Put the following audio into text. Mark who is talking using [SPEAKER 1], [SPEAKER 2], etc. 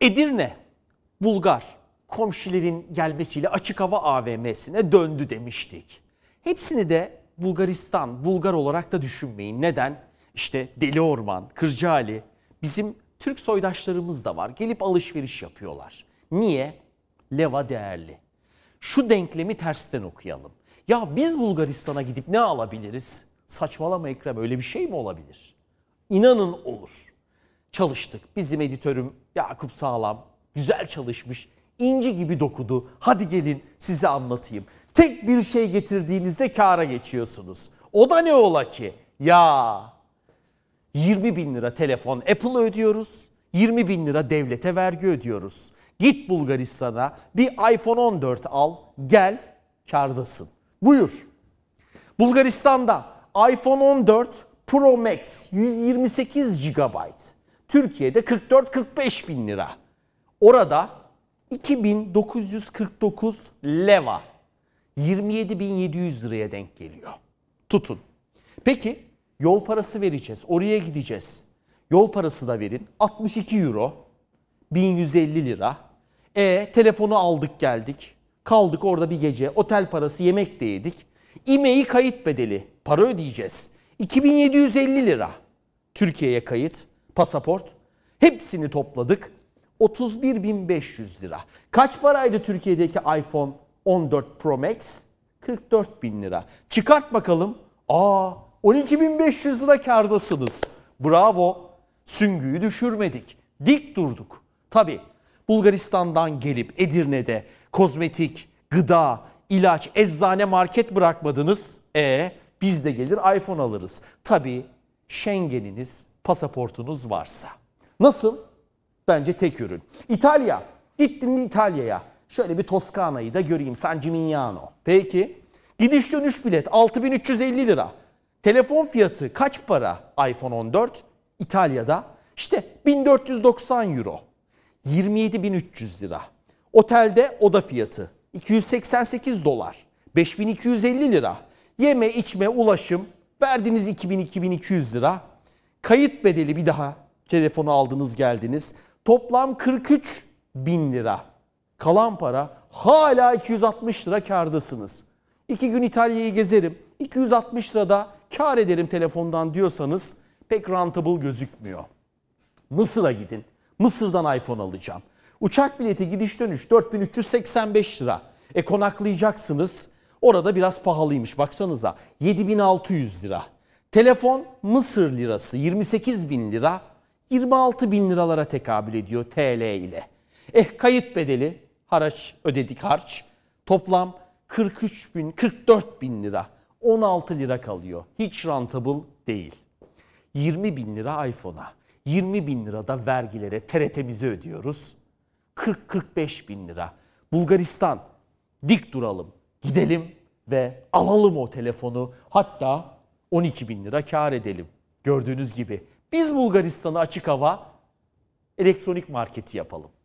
[SPEAKER 1] Edirne, Bulgar komşilerin gelmesiyle açık hava AVM'sine döndü demiştik. Hepsini de Bulgaristan, Bulgar olarak da düşünmeyin. Neden? İşte Deli Orman, Kırcaali, bizim Türk soydaşlarımız da var. Gelip alışveriş yapıyorlar. Niye? Leva değerli. Şu denklemi tersten okuyalım. Ya biz Bulgaristan'a gidip ne alabiliriz? Saçmalama Ekrem öyle bir şey mi olabilir? İnanın olur çalıştık. Bizim editörüm Yakup Sağlam güzel çalışmış. İnci gibi dokudu. Hadi gelin size anlatayım. Tek bir şey getirdiğinizde kara geçiyorsunuz. O da ne ola ki? Ya 20 bin lira telefon Apple ödüyoruz. 20 bin lira devlete vergi ödüyoruz. Git Bulgaristan'a bir iPhone 14 al gel kardasın. Buyur. Bulgaristan'da iPhone 14 Pro Max 128 GB Türkiye'de 44-45 bin lira. Orada 2949 leva 27.700 liraya denk geliyor. Tutun. Peki yol parası vereceğiz. Oraya gideceğiz. Yol parası da verin. 62 euro. 1150 lira. E telefonu aldık geldik. Kaldık orada bir gece. Otel parası yemek de yedik. İmeği kayıt bedeli. Para ödeyeceğiz. 2750 lira. Türkiye'ye kayıt pasaport. Hepsini topladık. 31.500 lira. Kaç paraydı Türkiye'deki iPhone 14 Pro Max? 44.000 lira. Çıkart bakalım. Aa 12.500 lira kardasınız. Bravo. Süngüyü düşürmedik. Dik durduk. Tabi Bulgaristan'dan gelip Edirne'de kozmetik, gıda, ilaç, eczane, market bırakmadınız. E biz de gelir iPhone alırız. Tabi Schengen'iniz pasaportunuz varsa. Nasıl? Bence tek ürün. İtalya. Gittim İtalya'ya. Şöyle bir Toskana'yı da göreyim. San Gimignano. Peki. Gidiş dönüş bilet 6350 lira. Telefon fiyatı kaç para iPhone 14? İtalya'da işte 1490 euro. 27300 lira. Otelde oda fiyatı 288 dolar. 5250 lira. Yeme, içme, ulaşım verdiğiniz 2000-2200 lira. Kayıt bedeli bir daha telefonu aldınız geldiniz. Toplam 43 bin lira. Kalan para hala 260 lira kardasınız. İki gün İtalya'yı gezerim. 260 lira da kar ederim telefondan diyorsanız pek rentable gözükmüyor. Mısır'a gidin. Mısır'dan iPhone alacağım. Uçak bileti gidiş dönüş 4385 lira. E konaklayacaksınız. Orada biraz pahalıymış baksanıza. 7600 lira. Telefon Mısır lirası 28 bin lira 26 bin liralara tekabül ediyor TL ile. Eh kayıt bedeli haraç ödedik harç toplam 43 bin 44 bin lira 16 lira kalıyor. Hiç rentable değil. 20 bin lira iPhone'a 20 bin lira da vergilere TRT'mize ödüyoruz. 40-45 bin lira. Bulgaristan dik duralım gidelim ve alalım o telefonu hatta 12 bin lira kar edelim. Gördüğünüz gibi biz Bulgaristan'a açık hava elektronik marketi yapalım.